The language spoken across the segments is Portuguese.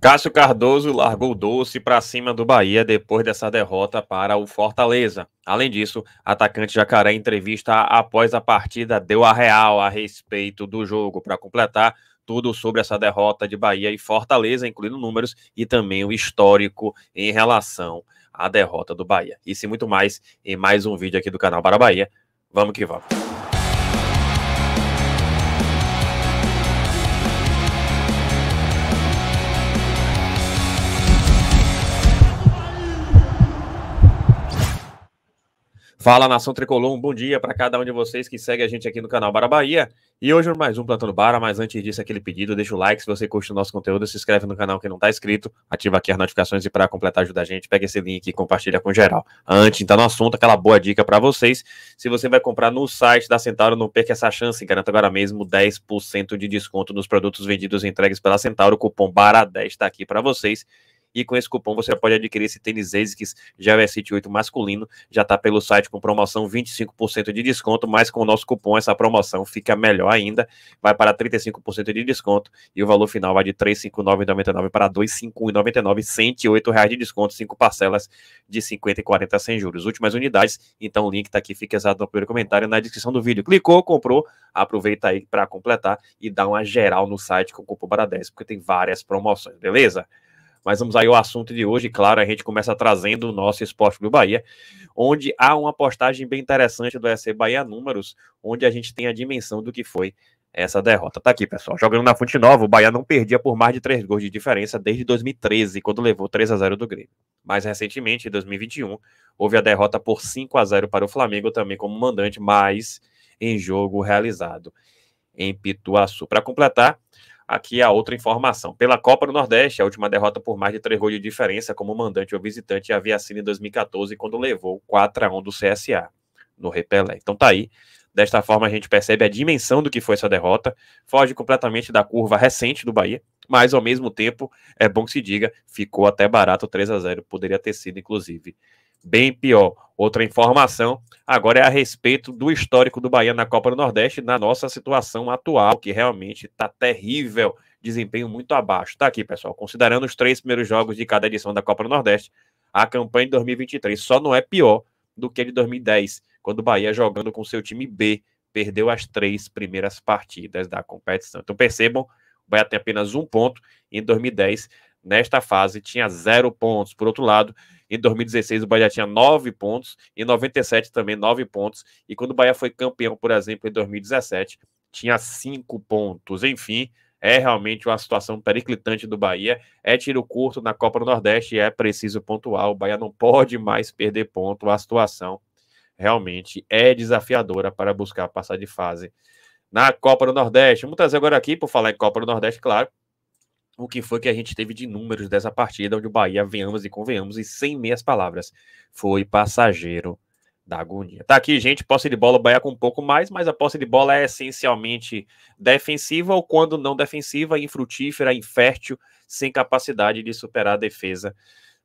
Cássio Cardoso largou doce para cima do Bahia depois dessa derrota para o Fortaleza. Além disso, atacante Jacaré, em entrevista após a partida, deu a real a respeito do jogo. Para completar, tudo sobre essa derrota de Bahia e Fortaleza, incluindo números e também o histórico em relação à derrota do Bahia. Isso e muito mais em mais um vídeo aqui do canal Para Bahia. Vamos que vamos. Fala nação tricolor, um bom dia para cada um de vocês que segue a gente aqui no canal Bara Bahia. E hoje mais um Plantando Bara, mas antes disso, aquele pedido, deixa o like se você curte o nosso conteúdo, se inscreve no canal que não está inscrito, ativa aqui as notificações e para completar ajuda a gente, pega esse link e compartilha com geral. Antes, então, no assunto, aquela boa dica para vocês, se você vai comprar no site da Centauro, não perca essa chance, garanta agora mesmo 10% de desconto nos produtos vendidos e entregues pela Centauro, o cupom BARA10 está aqui para vocês. E com esse cupom você pode adquirir esse tênis ASICS Javesite 8 masculino. Já está pelo site com promoção 25% de desconto, mas com o nosso cupom essa promoção fica melhor ainda. Vai para 35% de desconto e o valor final vai de R$ 359,99 para R$ 251,99, R$ 108,00 de desconto, cinco parcelas de 50 e 40 sem juros. Últimas unidades, então o link está aqui, fica exato no primeiro comentário na descrição do vídeo. Clicou, comprou, aproveita aí para completar e dá uma geral no site com o cupom para 10, porque tem várias promoções, beleza? Mas vamos aí ao assunto de hoje. Claro, a gente começa trazendo o nosso Esporte Clube Bahia, onde há uma postagem bem interessante do EC Bahia Números, onde a gente tem a dimensão do que foi essa derrota. Tá aqui, pessoal. Jogando na Fonte Nova, o Bahia não perdia por mais de três gols de diferença desde 2013, quando levou 3 a 0 do Grêmio. Mais recentemente, em 2021, houve a derrota por 5 a 0 para o Flamengo, também como mandante, mas em jogo realizado em Pituaçu. Para completar, aqui é a outra informação. Pela Copa do Nordeste, a última derrota por mais de três gols de diferença como mandante ou visitante havia sido em 2014, quando levou 4 a 1 do CSA no Repelé. Então tá aí. Desta forma a gente percebe a dimensão do que foi essa derrota, foge completamente da curva recente do Bahia, mas ao mesmo tempo, é bom que se diga, ficou até barato 3 a 0 poderia ter sido inclusive bem pior. Outra informação agora é a respeito do histórico do Bahia na Copa do Nordeste, na nossa situação atual, que realmente está terrível, desempenho muito abaixo. Está aqui, pessoal, considerando os três primeiros jogos de cada edição da Copa do Nordeste, a campanha de 2023 só não é pior do que a de 2010, quando o Bahia, jogando com seu time B, perdeu as três primeiras partidas da competição. Então percebam, o Bahia tem apenas um ponto, em 2010 nesta fase tinha zero pontos. Por outro lado, em 2016 o Bahia tinha nove pontos, em 97 também nove pontos, e quando o Bahia foi campeão, por exemplo, em 2017, tinha cinco pontos. Enfim, é realmente uma situação periclitante do Bahia. É tiro curto na Copa do Nordeste e é preciso pontuar. O Bahia não pode mais perder ponto. A situação realmente é desafiadora para buscar passar de fase na Copa do Nordeste. Vamos trazer agora aqui, por falar em Copa do Nordeste, claro, o que foi que a gente teve de números dessa partida, onde o Bahia, venhamos e convenhamos, e sem meias palavras, foi passageiro da agonia. Tá aqui, gente, posse de bola, o Bahia com um pouco mais, mas a posse de bola é essencialmente defensiva, ou quando não defensiva, infrutífera, infértil, sem capacidade de superar a defesa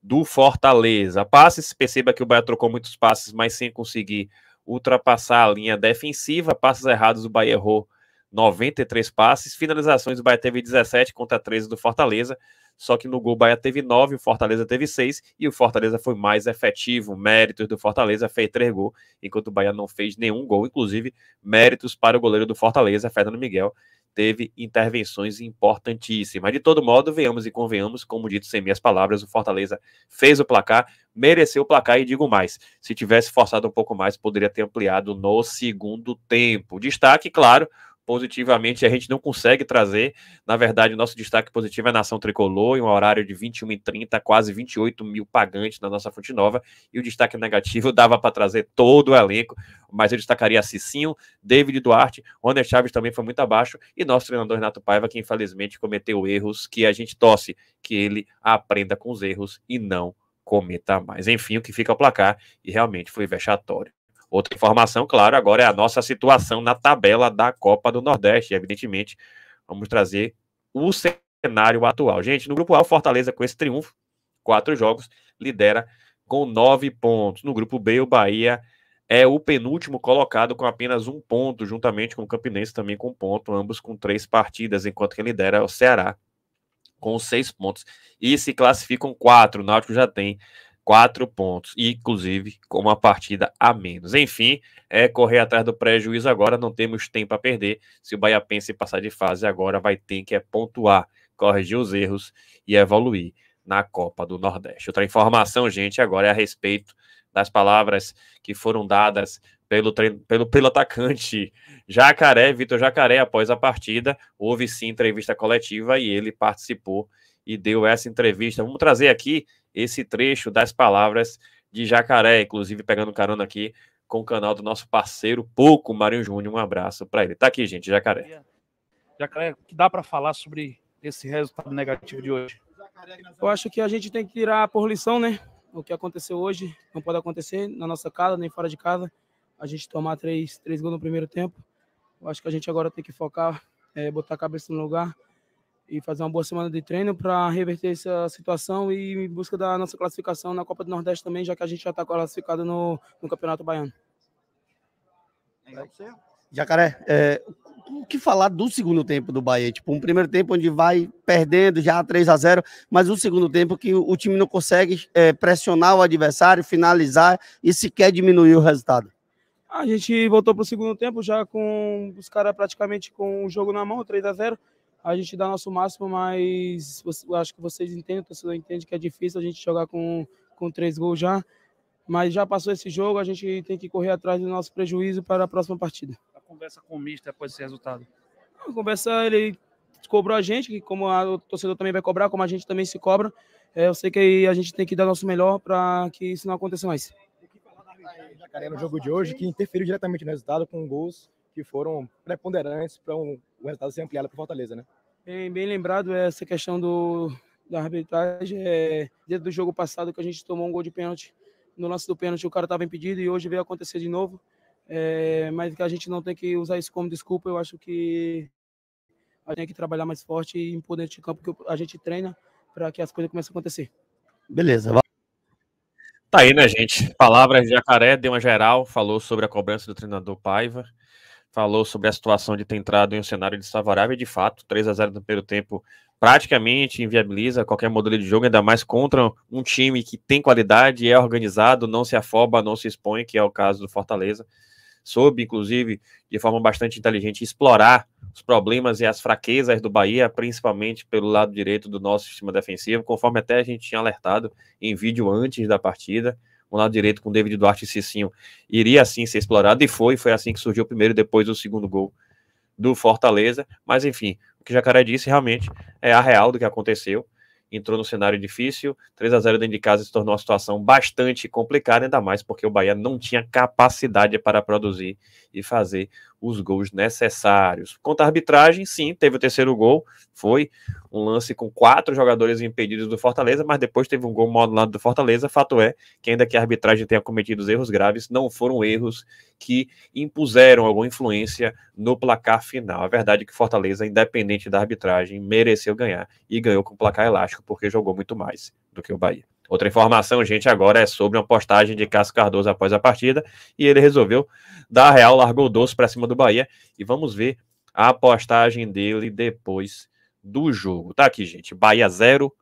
do Fortaleza. Passes, perceba que o Bahia trocou muitos passes, mas sem conseguir ultrapassar a linha defensiva, passes errados, o Bahia errou 93 passes, finalizações o Bahia teve 17 contra 13 do Fortaleza, só que no gol o Bahia teve 9, o Fortaleza teve 6 e o Fortaleza foi mais efetivo, méritos do Fortaleza, fez 3 gols, enquanto o Bahia não fez nenhum gol, inclusive méritos para o goleiro do Fortaleza, Fernando Miguel, teve intervenções importantíssimas. De todo modo, venhamos e convenhamos, como dito sem minhas palavras, o Fortaleza fez o placar, mereceu o placar e digo mais, se tivesse forçado um pouco mais, poderia ter ampliado no segundo tempo. Destaque, claro, positivamente, a gente não consegue trazer. Na verdade, o nosso destaque positivo é a Nação Tricolor, em um horário de 21h30, quase 28 mil pagantes na nossa fonte nova. E o destaque negativo dava para trazer todo o elenco, mas eu destacaria Cicinho, David Duarte, Ronald Chaves também foi muito abaixo, e nosso treinador Renato Paiva, que infelizmente cometeu erros que a gente torce que ele aprenda com os erros e não cometa mais. Enfim, o que fica ao placar, e realmente foi vexatório. Outra informação, claro, agora é a nossa situação na tabela da Copa do Nordeste. Evidentemente, vamos trazer o cenário atual. Gente, no grupo A, o Fortaleza, com esse triunfo, quatro jogos, lidera com nove pontos. No grupo B, o Bahia é o penúltimo colocado com apenas um ponto, juntamente com o Campinense também com um ponto, ambos com três partidas, enquanto quem lidera é o Ceará com seis pontos. E se classificam quatro. O Náutico já tem quatro pontos, inclusive com uma partida a menos. Enfim, é correr atrás do prejuízo agora, não temos tempo a perder. Se o Bahia pensa em passar de fase agora, vai ter que é pontuar, corrigir os erros e evoluir na Copa do Nordeste. Outra informação, gente, agora é a respeito das palavras que foram dadas pelo, pelo, pelo atacante Jacaré, Vitor Jacaré, após a partida. Houve sim entrevista coletiva e ele participou e deu essa entrevista. Vamos trazer aqui esse trecho das palavras de Jacaré, inclusive pegando carona aqui com o canal do nosso parceiro Pouco Marinho Júnior. Um abraço para ele. Tá aqui, gente, Jacaré. Jacaré, o que dá para falar sobre esse resultado negativo de hoje? Eu acho que a gente tem que tirar por lição, né? O que aconteceu hoje não pode acontecer na nossa casa, nem fora de casa. A gente tomar três, três gols no primeiro tempo. Eu acho que a gente agora tem que focar, é, botar a cabeça no lugar, e fazer uma boa semana de treino para reverter essa situação e em busca da nossa classificação na Copa do Nordeste também, já que a gente já está classificado no, no, Campeonato Baiano. Jacaré, é, o que falar do segundo tempo do Bahia? Tipo, um primeiro tempo onde vai perdendo já 3 a 0 mas um segundo tempo que o time não consegue é, pressionar o adversário, finalizar e sequer diminuir o resultado. A gente voltou para o segundo tempo já com os caras praticamente com o jogo na mão, 3 a 0 a gente dá nosso máximo, mas eu acho que vocês entendem, o torcedor entende que é difícil a gente jogar com, com três gols já. Mas já passou esse jogo, a gente tem que correr atrás do nosso prejuízo para a próxima partida. A conversa com o Mista após esse resultado? A conversa, ele cobrou a gente, que como a, o torcedor também vai cobrar, como a gente também se cobra. É, eu sei que a gente tem que dar nosso melhor para que isso não aconteça mais. Jacaré no jogo de hoje, que interferiu diretamente no resultado com gols que foram preponderantes para um o resultado ser ampliado para Fortaleza, né? Bem, bem lembrado essa questão do, da arbitragem. É, dentro do jogo passado que a gente tomou um gol de pênalti, no lance do pênalti o cara estava impedido e hoje veio acontecer de novo. É, mas que a gente não tem que usar isso como desculpa. Eu acho que a gente tem que trabalhar mais forte e impor dentro de campo que a gente treina para que as coisas comecem a acontecer. Beleza, Tá aí, né, gente? Palavras de Jacaré, deu uma geral, falou sobre a cobrança do treinador Paiva falou sobre a situação de ter entrado em um cenário desfavorável, de fato, 3 a 0 no primeiro tempo praticamente inviabiliza qualquer modelo de jogo, ainda mais contra um time que tem qualidade, é organizado, não se afoba, não se expõe, que é o caso do Fortaleza. Soube, inclusive, de forma bastante inteligente, explorar os problemas e as fraquezas do Bahia, principalmente pelo lado direito do nosso sistema defensivo, conforme até a gente tinha alertado em vídeo antes da partida um lado direito com David Duarte e Cicinho, iria assim ser explorado, e foi, foi assim que surgiu o primeiro, depois o segundo gol do Fortaleza, mas enfim, o que Jacaré disse realmente é a real do que aconteceu, entrou no cenário difícil, 3 a 0 dentro de casa se tornou uma situação bastante complicada, ainda mais porque o Bahia não tinha capacidade para produzir e fazer os gols necessários. Contra a arbitragem, sim, teve o terceiro gol, foi um lance com quatro jogadores impedidos do Fortaleza, mas depois teve um gol modulado do Fortaleza. Fato é que, ainda que a arbitragem tenha cometido erros graves, não foram erros que impuseram alguma influência no placar final. A verdade é que Fortaleza, independente da arbitragem, mereceu ganhar e ganhou com placar elástico, porque jogou muito mais do que o Bahia. Outra informação, gente, agora é sobre uma postagem de Cássio Cardoso após a partida e ele resolveu dar a real, largou o doce para cima do Bahia e vamos ver a postagem dele depois do jogo. Tá aqui, gente. Bahia 0,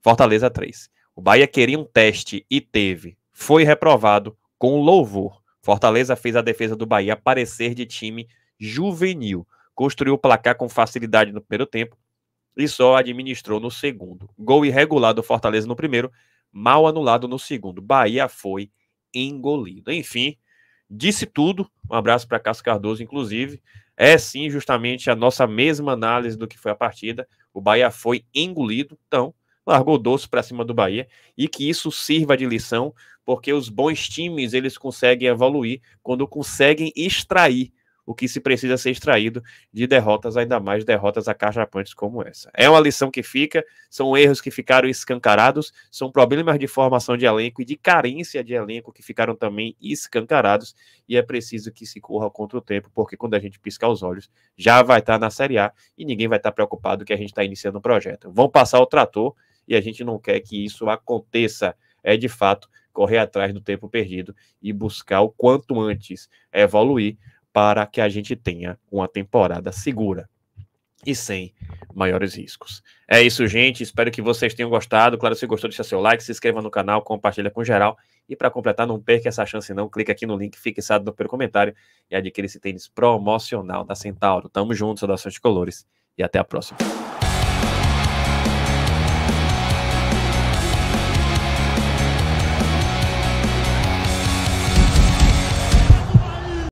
Fortaleza 3. O Bahia queria um teste e teve. Foi reprovado com louvor. Fortaleza fez a defesa do Bahia parecer de time juvenil. Construiu o placar com facilidade no primeiro tempo e só administrou no segundo. Gol irregular do Fortaleza no primeiro, mal anulado no segundo. Bahia foi engolido. Enfim, disse tudo. Um abraço para Cássio Cardoso, inclusive é sim justamente a nossa mesma análise do que foi a partida. O Bahia foi engolido, então largou doce para cima do Bahia e que isso sirva de lição, porque os bons times eles conseguem evoluir quando conseguem extrair o que se precisa ser extraído de derrotas, ainda mais derrotas acachapantes como essa. É uma lição que fica, são erros que ficaram escancarados, são problemas de formação de elenco e de carência de elenco que ficaram também escancarados, e é preciso que se corra contra o tempo, porque quando a gente piscar os olhos, já vai estar tá na Série A e ninguém vai estar tá preocupado que a gente está iniciando um projeto. Vão passar o trator e a gente não quer que isso aconteça. É de fato correr atrás do tempo perdido e buscar o quanto antes evoluir para que a gente tenha uma temporada segura e sem maiores riscos. É isso, gente. Espero que vocês tenham gostado. Claro, se gostou, deixa seu like, se inscreva no canal, compartilha com geral. E para completar, não perca essa chance não. Clique aqui no link fixado no primeiro comentário e adquira esse tênis promocional da Centauro. Tamo junto, saudações de colores e até a próxima.